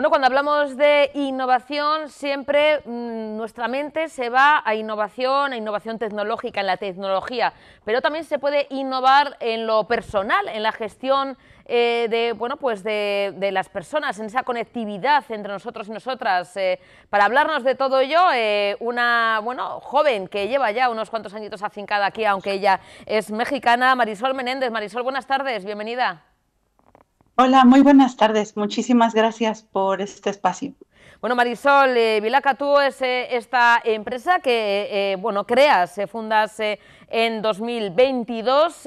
Bueno, cuando hablamos de innovación, siempre mm, nuestra mente se va a innovación, a innovación tecnológica, en la tecnología, pero también se puede innovar en lo personal, en la gestión eh, de, bueno, pues de, las personas, en esa conectividad entre nosotros y nosotras. Eh, para hablarnos de todo ello, eh, una bueno, joven que lleva ya unos cuantos añitos afincada aquí, aunque ella es mexicana, Marisol Menéndez. Marisol, buenas tardes, bienvenida. Hola, muy buenas tardes. Muchísimas gracias por este espacio. Bueno, Marisol, eh, Vilaca, tú es eh, esta empresa que, eh, bueno, creas, se fundas en 2022,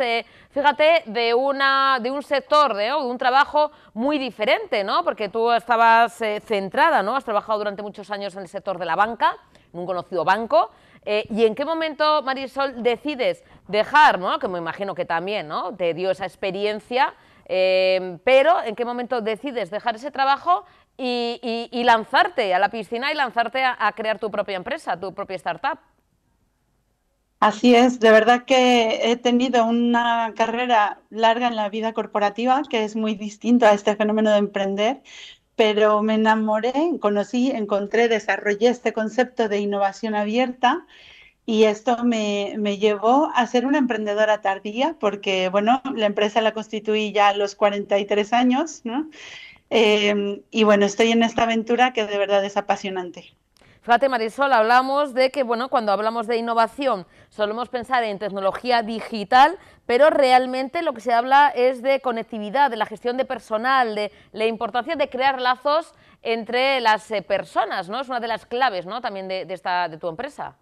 fíjate, de, una, de un sector, de, un trabajo muy diferente, ¿no? Porque tú estabas centrada, ¿no? Has trabajado durante muchos años en el sector de la banca, en un conocido banco, ¿Y en qué momento, Marisol, decides dejar, ¿no? que me imagino que también ¿no? te dio esa experiencia Em, pero en qué momento decides dejar ese trabajo y, lanzarte a la piscina y lanzarte a, crear tu propia empresa, tu propia startup. Así es, de verdad que he tenido una carrera larga en la vida corporativa, que es muy distinto a este fenómeno de emprender, pero me enamoré, conocí, encontré, desarrollé este concepto de innovación abierta y esto me, llevó a ser una emprendedora tardía, porque, bueno, la empresa la constituí ya a los 43 años, ¿no? Em, y bueno, estoy en esta aventura que de verdad es apasionante. Fíjate, Marisol, hablamos de que, bueno, cuando hablamos de innovación solemos pensar en tecnología digital, pero realmente lo que se habla es de conectividad, de la gestión de personal, de la importancia de crear lazos entre las eh, personas, ¿no? Es una de las claves, ¿no?, también de, esta, de tu empresa.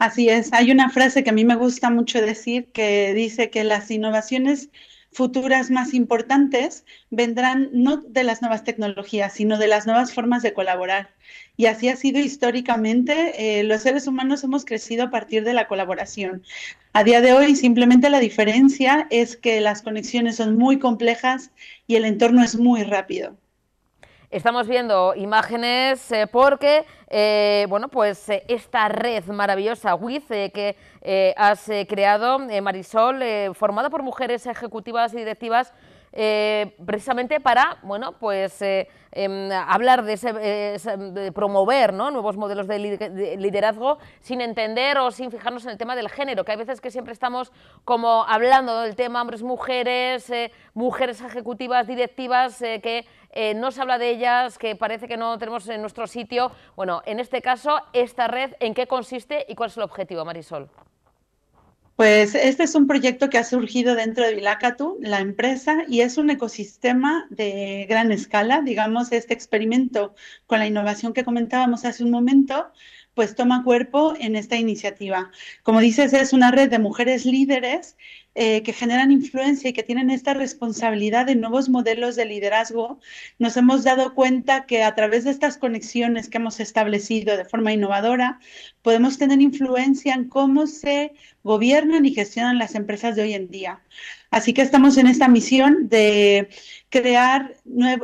Así es, hay una frase que a mí me gusta mucho decir que dice que las innovaciones futuras más importantes vendrán no de las nuevas tecnologías, sino de las nuevas formas de colaborar. Y así ha sido históricamente. Eh, los seres humanos hemos crecido a partir de la colaboración. A día de hoy simplemente la diferencia es que las conexiones son muy complejas y el entorno es muy rápido. Estamos viendo imágenes eh, porque, eh, bueno, pues eh, esta red maravillosa, WIZ, que has creado, Marisol, formada por mujeres ejecutivas y directivas, eh, precisamente para, bueno, pues eh, em, hablar de, eh, promover nuevos modelos de, liderazgo sin entender o sin fijarnos en el tema del género, que hay veces que siempre estamos como hablando del tema hombres-mujeres, mujeres ejecutivas, directivas, que no se habla de ellas, que parece que no tenemos en nuestro sitio. Bueno, en este caso, esta red, ¿en qué consiste y cuál es el objetivo, Marisol? Pues este es un proyecto que ha surgido dentro de Vilacatu, la empresa, y es un ecosistema de gran escala. Digamos, este experimento con la innovación que comentábamos hace un momento, pues toma cuerpo en esta iniciativa. Como dices, es una red de mujeres líderes eh, que generan influencia y que tienen esta responsabilidad de nuevos modelos de liderazgo, nos hemos dado cuenta que a través de estas conexiones que hemos establecido de forma innovadora, podemos tener influencia en cómo se gobiernan y gestionan las empresas de hoy en día. Así que estamos en esta misión de crear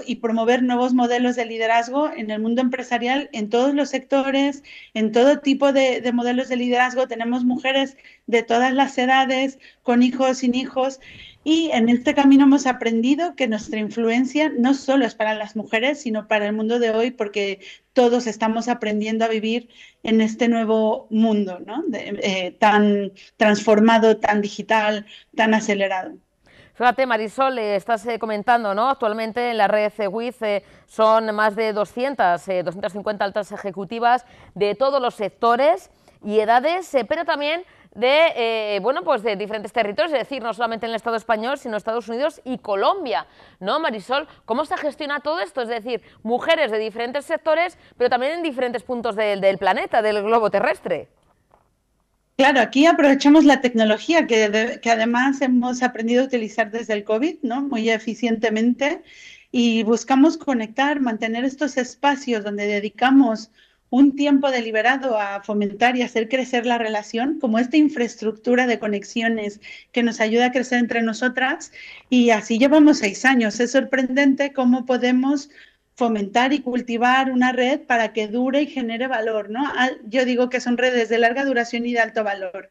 y promover nuevos modelos de liderazgo en el mundo empresarial, en todos los sectores, en todo tipo de modelos de liderazgo. Tenemos mujeres de todas las edades, con hijos, sin hijos. Y en este camino hemos aprendido que nuestra influencia no solo es para las mujeres, sino para el mundo de hoy, porque todos estamos aprendiendo a vivir en este nuevo mundo, eh, tan transformado, tan digital, tan acelerado. Fíjate, Marisol, eh, estás eh, comentando, ¿no? Actualmente en la red WIF son más de 200, 250 altas ejecutivas de todos los sectores y edades, pero también de, eh, bueno, pues de diferentes territorios, es decir, no solamente en el Estado español, sino Estados Unidos y Colombia, ¿no, Marisol? ¿Cómo se gestiona todo esto? Es decir, mujeres de diferentes sectores, pero también en diferentes puntos del planeta, del globo terrestre. Claro, aquí aprovechamos la tecnología que, que, además hemos aprendido a utilizar desde el COVID, ¿no? Muy eficientemente y buscamos conectar, mantener estos espacios donde dedicamos un tiempo deliberado a fomentar y hacer crecer la relación, como esta infraestructura de conexiones que nos ayuda a crecer entre nosotras. Y así llevamos seis años. Es sorprendente cómo podemos fomentar y cultivar una red para que dure y genere valor, ¿no? Ah, yo digo que son redes de larga duración y de alto valor.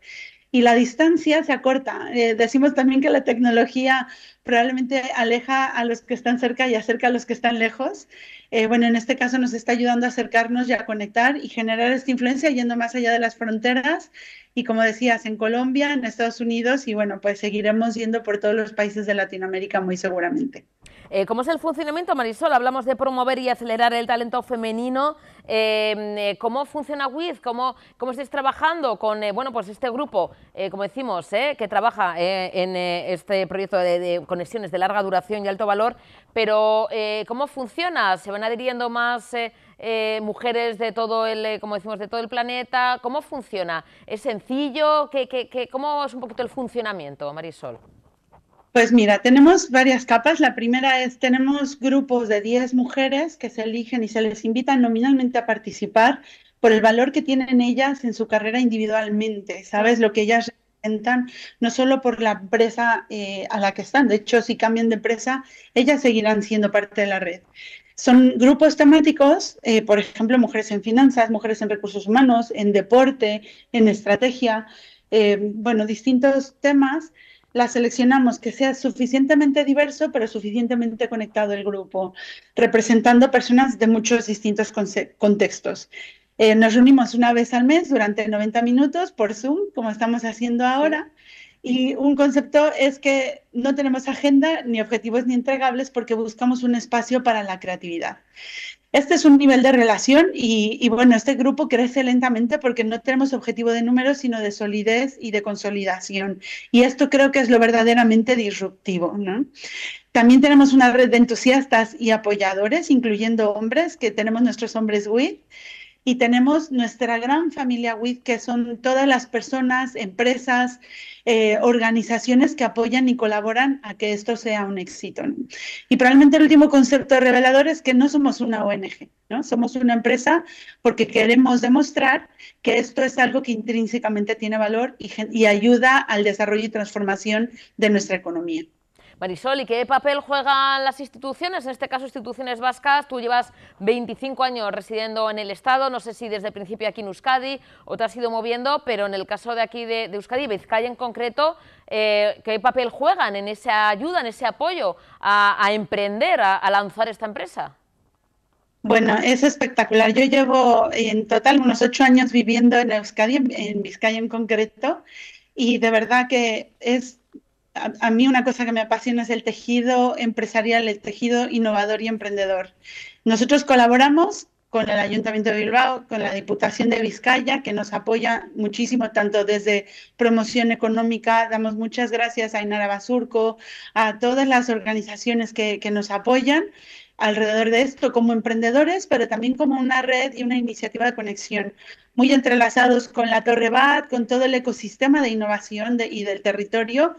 Y la distancia se acorta. Eh, decimos también que la tecnología probablemente aleja a los que están cerca y acerca a los que están lejos. Eh, bueno, en este caso nos está ayudando a acercarnos y a conectar y generar esta influencia yendo más allá de las fronteras y como decías, en Colombia, en Estados Unidos y bueno, pues seguiremos yendo por todos los países de Latinoamérica muy seguramente. Eh, ¿Cómo es el funcionamiento, Marisol? Hablamos de promover y acelerar el talento femenino. Em, eh, ¿Cómo funciona WIZ? ¿Cómo, ¿Cómo, estáis trabajando con bueno, pues este grupo, como decimos, que trabaja en este proyecto de, de conexiones de larga duración y alto valor, pero eh, ¿cómo funciona? ¿Se van adhiriendo más eh, eh, mujeres de todo el, como decimos, de todo el planeta? ¿Cómo funciona? ¿Es sencillo? ¿Qué, qué, cómo es un poquito el funcionamiento, Marisol? Pues mira, tenemos varias capas. La primera es, tenemos grupos de 10 mujeres que se eligen y se les invitan nominalmente a participar por el valor que tienen ellas en su carrera individualmente, ¿sabes? Lo que ellas no solo por la empresa eh, a la que están, de hecho, si cambian de empresa, ellas seguirán siendo parte de la red. Son grupos temáticos, eh, por ejemplo, mujeres en finanzas, mujeres en recursos humanos, en deporte, en estrategia, eh, bueno, distintos temas la seleccionamos que sea suficientemente diverso, pero suficientemente conectado el grupo, representando personas de muchos distintos contextos. Eh, nos reunimos una vez al mes durante 90 minutos por Zoom, como estamos haciendo ahora. Y un concepto es que no tenemos agenda ni objetivos ni entregables porque buscamos un espacio para la creatividad. Este es un nivel de relación y, y, bueno, este grupo crece lentamente porque no tenemos objetivo de números, sino de solidez y de consolidación. Y esto creo que es lo verdaderamente disruptivo. ¿no? También tenemos una red de entusiastas y apoyadores, incluyendo hombres, que tenemos nuestros hombres WIT, y tenemos nuestra gran familia WIT, que son todas las personas, empresas, eh, organizaciones que apoyan y colaboran a que esto sea un éxito. Y probablemente el último concepto revelador es que no somos una ONG, ¿no? somos una empresa porque queremos demostrar que esto es algo que intrínsecamente tiene valor y ayuda al desarrollo y transformación de nuestra economía. Marisol, ¿y qué papel juegan las instituciones? En este caso, instituciones vascas. Tú llevas 25 años residiendo en el Estado, no sé si desde el principio aquí en Euskadi o te has ido moviendo, pero en el caso de aquí de, Euskadi, Vizcaya en concreto, eh, ¿qué papel juegan en esa ayuda, en ese apoyo a, emprender, a, a lanzar esta empresa? Bueno, es espectacular. Yo llevo en total unos ocho años viviendo en Euskadi, en Vizcaya en concreto, y de verdad que es a, mí una cosa que me apasiona es el tejido empresarial, el tejido innovador y emprendedor. Nosotros colaboramos con el Ayuntamiento de Bilbao, con la Diputación de Vizcaya, que nos apoya muchísimo, tanto desde promoción económica, damos muchas gracias a Inara Basurco, a todas las organizaciones que, que nos apoyan, alrededor de esto como emprendedores, pero también como una red y una iniciativa de conexión, muy entrelazados con la Torre BAT, con todo el ecosistema de innovación y del territorio,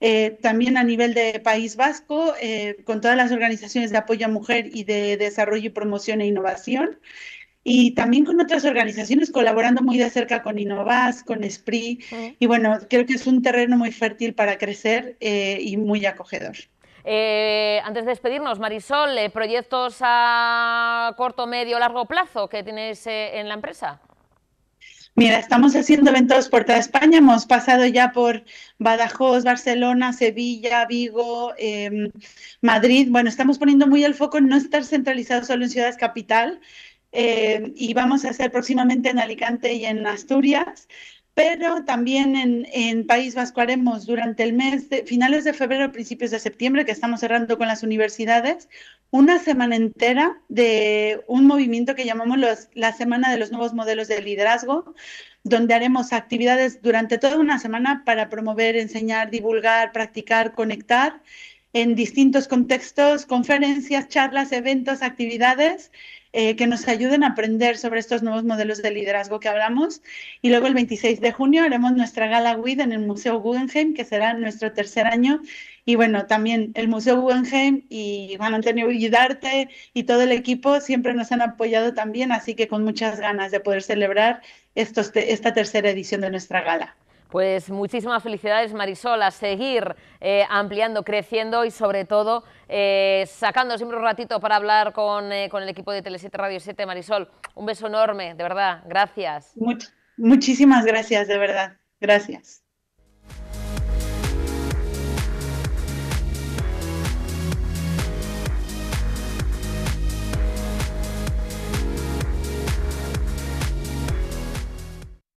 eh, también a nivel de País Vasco, eh, con todas las organizaciones de apoyo a mujer y de desarrollo y promoción e innovación, y también con otras organizaciones colaborando muy de cerca con Innovas, con Esprit, y bueno, creo que es un terreno muy fértil para crecer eh, y muy acogedor. Eh, antes de despedirnos, Marisol, eh, ¿proyectos a corto, medio, largo plazo que tienes eh, en la empresa? Mira, estamos haciendo eventos por toda España, hemos pasado ya por Badajoz, Barcelona, Sevilla, Vigo, em, Madrid. Bueno, estamos poniendo muy el foco en no estar centralizados solo en ciudades capital em, y vamos a hacer próximamente en Alicante y en Asturias pero también en, País Vasco haremos durante el mes de finales de febrero, principios de septiembre, que estamos cerrando con las universidades, una semana entera de un movimiento que llamamos la Semana de los Nuevos Modelos de Liderazgo, donde haremos actividades durante toda una semana para promover, enseñar, divulgar, practicar, conectar en distintos contextos, conferencias, charlas, eventos, actividades eh, que nos ayuden a aprender sobre estos nuevos modelos de liderazgo que hablamos. Y luego el 26 de junio haremos nuestra gala WID en el Museo Guggenheim, que será nuestro tercer año. Y bueno, también el Museo Guggenheim y Juan Antonio guidarte y todo el equipo siempre nos han apoyado también, así que con muchas ganas de poder celebrar esta tercera edición de nuestra gala. Pues muchísimas felicidades Marisol, a seguir eh, ampliando, creciendo y sobre todo eh, sacando siempre un ratito para hablar con, eh, el equipo de Tele7 Radio 7. Marisol, un beso enorme, de verdad, gracias. muchísimas gracias, de verdad, gracias.